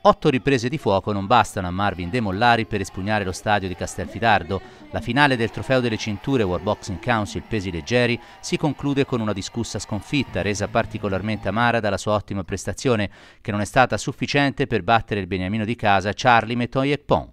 Otto riprese di fuoco non bastano a Marvin De Mollari per espugnare lo stadio di Castelfidardo. La finale del trofeo delle cinture War Boxing Council pesi leggeri si conclude con una discussa sconfitta, resa particolarmente amara dalla sua ottima prestazione, che non è stata sufficiente per battere il beniamino di casa Charlie Metoy e Pon.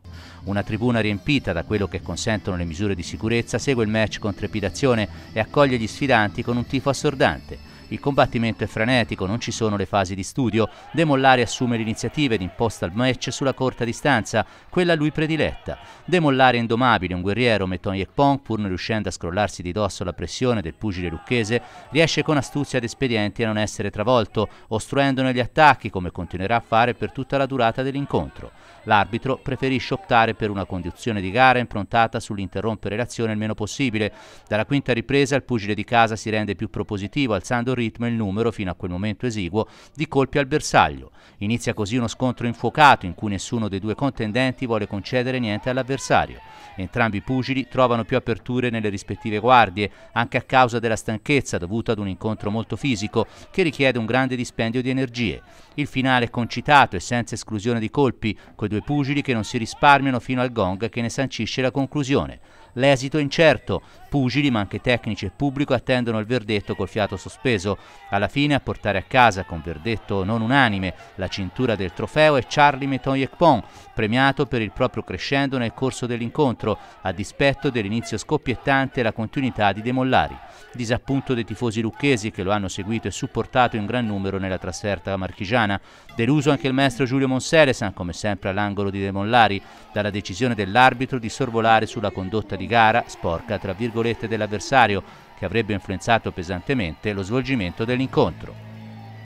Una tribuna riempita da quello che consentono le misure di sicurezza segue il match con trepidazione e accoglie gli sfidanti con un tifo assordante. Il combattimento è frenetico, non ci sono le fasi di studio. De Mollari assume l'iniziativa ed imposta il match sulla corta distanza, quella lui prediletta. De Mollari è indomabile, un guerriero, Meton Yekpong, pur non riuscendo a scrollarsi di dosso la pressione del pugile lucchese, riesce con astuzia ed espedienti a non essere travolto, ostruendone gli attacchi come continuerà a fare per tutta la durata dell'incontro. L'arbitro preferisce optare per una conduzione di gara improntata sull'interrompere l'azione il meno possibile. Dalla quinta ripresa il pugile di casa si rende più propositivo, alzando il ritmo e il numero, fino a quel momento esiguo, di colpi al bersaglio. Inizia così uno scontro infuocato in cui nessuno dei due contendenti vuole concedere niente all'avversario. Entrambi i pugili trovano più aperture nelle rispettive guardie, anche a causa della stanchezza dovuta ad un incontro molto fisico che richiede un grande dispendio di energie. Il finale è concitato e senza esclusione di colpi, coi due pugili che non si risparmiano fino al gong che ne sancisce la conclusione. L'esito è incerto, Pugili, ma anche tecnici e pubblico attendono il verdetto col fiato sospeso. Alla fine a portare a casa, con verdetto non unanime, la cintura del trofeo è Charlie Meton Yekpon, premiato per il proprio crescendo nel corso dell'incontro, a dispetto dell'inizio scoppiettante e la continuità di Demollari. Disappunto dei tifosi lucchesi che lo hanno seguito e supportato in gran numero nella trasferta marchigiana. Deluso anche il maestro Giulio Monseresan, come sempre all'angolo di Demollari, dalla decisione dell'arbitro di sorvolare sulla condotta di gara sporca, tra virgolette debolezze dell'avversario che avrebbe influenzato pesantemente lo svolgimento dell'incontro.